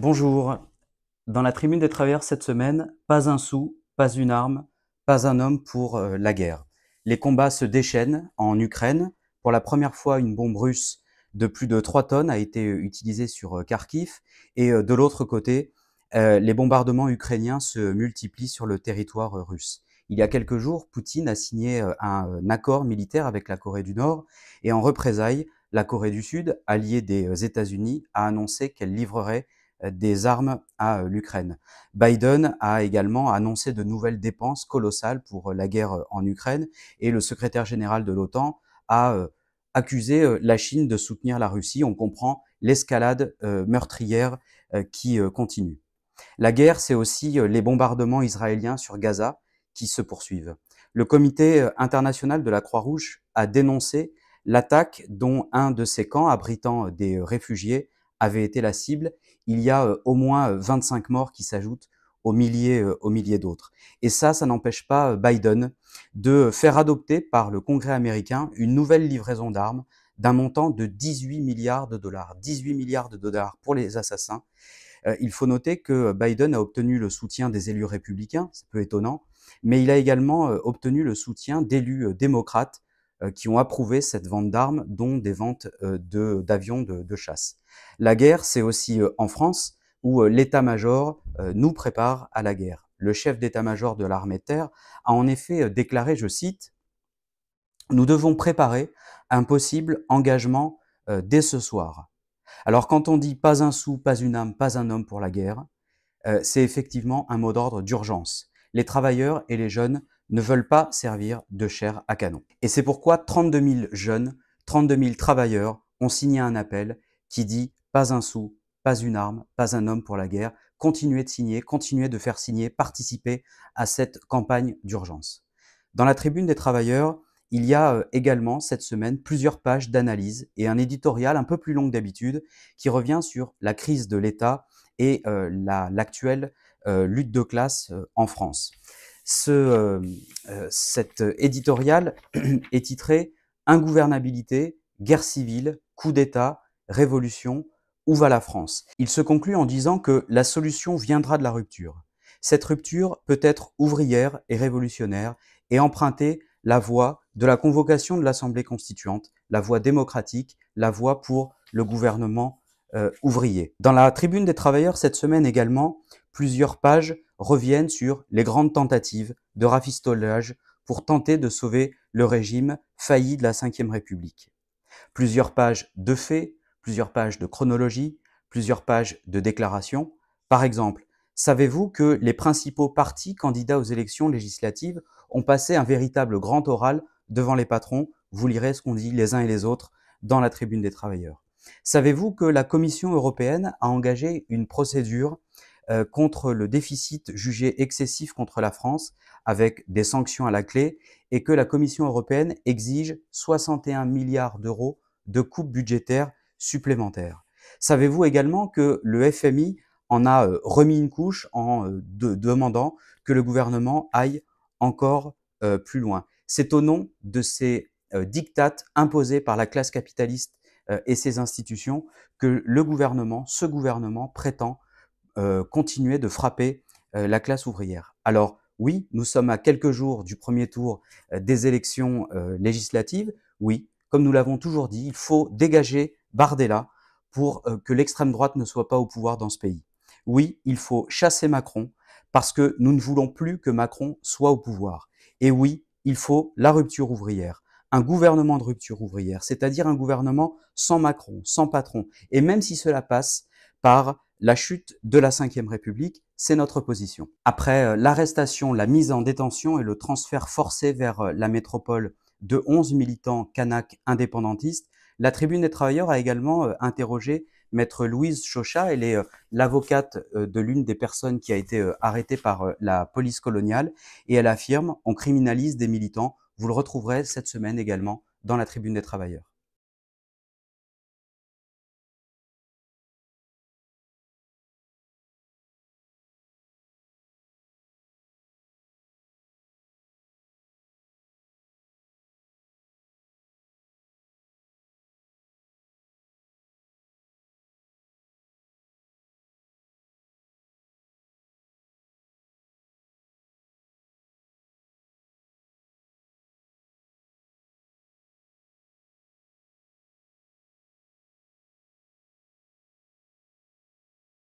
Bonjour. Dans la tribune des travailleurs cette semaine, pas un sou, pas une arme, pas un homme pour euh, la guerre. Les combats se déchaînent en Ukraine. Pour la première fois, une bombe russe de plus de 3 tonnes a été euh, utilisée sur euh, Kharkiv. Et de l'autre côté, les bombardements ukrainiens se multiplient sur le territoire russe. Il y a quelques jours, Poutine a signé un accord militaire avec la Corée du Nord et en représailles, la Corée du Sud, alliée des États-Unis, a annoncé qu'elle livrerait euh, des armes à euh, l'Ukraine. Biden a également annoncé de nouvelles dépenses colossales pour euh, la guerre en Ukraine et le secrétaire général de l'OTAN a accusé la Chine de soutenir la Russie. On comprend l'escalade meurtrière qui continue. La guerre, c'est aussi les bombardements israéliens sur Gaza qui se poursuivent. Le comité international de la Croix-Rouge a dénoncé l'attaque dont un de ses camps abritant des réfugiés avait été la cible, il y a euh, au moins 25 euh, morts qui s'ajoutent aux milliers, euh, aux milliers d'autres. Et ça, ça n'empêche pas Biden de faire adopter par le Congrès américain une nouvelle livraison d'armes d'un montant de 18 milliards de dollars. 18 milliards de dollars pour les assassins. il faut noter que Biden a obtenu le soutien des élus républicains, c'est peu étonnant, mais il a également obtenu le soutien d'élus démocrates euh, qui ont approuvé cette vente d'armes, dont des ventes euh, d'avions de, chasse. La guerre, c'est aussi euh, en France où l'état-major nous prépare à la guerre. Le chef d'état-major de l'armée de terre a en effet déclaré, je cite, Nous devons préparer un possible engagement dès ce soir. Alors quand on dit pas un sou, pas une âme, pas un homme pour la guerre, c'est effectivement un mot d'ordre d'urgence. Les travailleurs et les jeunes ne veulent pas servir de chair à canon. Et c'est pourquoi 32 000 jeunes, 32 000 travailleurs ont signé un appel qui dit pas un sou, pas une arme, pas un homme pour la guerre, continuez de signer, continuez de faire signer, participez à cette campagne d'urgence. Dans la tribune des travailleurs, il y a euh, également cette semaine plusieurs pages d'analyse et un éditorial un peu plus long que d'habitude qui revient sur la crise de l'État et euh, l'actuelle euh, lutte de classe en France. Ce, euh, euh cet éditorial est titré Ingouvernabilité, guerre civile, coup d'État, révolution, où va la France Il se conclut en disant que la solution viendra de la rupture. Cette rupture peut être ouvrière et révolutionnaire et emprunter la voie de la convocation de l'Assemblée constituante, la voie démocratique, la voie pour le gouvernement euh, ouvrier. Dans la tribune des travailleurs cette semaine également, plusieurs pages reviennent sur les grandes tentatives de rafistolage pour tenter de sauver le régime failli de la Ve République. Plusieurs pages de faits, plusieurs pages de chronologie, plusieurs pages de déclarations. Par exemple, savez-vous que les principaux partis candidats aux élections législatives ont passé un véritable grand oral devant les patrons Vous lirez ce qu'on dit les uns et les autres dans la tribune des travailleurs. Savez-vous que la Commission européenne a engagé une procédure euh, contre le déficit jugé excessif contre la France, avec des sanctions à la clé, et que la Commission européenne exige 61 milliards d'euros de coupes budgétaires supplémentaires. Savez-vous également que le FMI en a euh, remis une couche en euh, demandant que le gouvernement aille encore plus loin C'est au nom de ces dictates imposés par la classe capitaliste et ses institutions que le gouvernement, ce gouvernement, prétend euh, continuer de frapper euh, la classe ouvrière. Alors oui, nous sommes à quelques jours du premier tour euh, des élections législatives. Oui, comme nous l'avons toujours dit, il faut dégager Bardella pour que l'extrême droite ne soit pas au pouvoir dans ce pays. Oui, il faut chasser Macron parce que nous ne voulons plus que Macron soit au pouvoir. Et oui, il faut la rupture ouvrière un gouvernement de rupture ouvrière, c'est-à-dire un gouvernement sans Macron, sans patron. Et même si cela passe par la chute de la Ve République, c'est notre position. Après euh, l'arrestation, la mise en détention et le transfert forcé vers euh, la métropole de 11 militants kanak indépendantistes, la Tribune des Travailleurs a également euh, interrogé maître Louise Chauchat, elle est l'avocate de l'une des personnes qui a été arrêtée par la police coloniale, et elle affirme on criminalise des militants. Vous le retrouverez cette semaine également dans la Tribune des Travailleurs.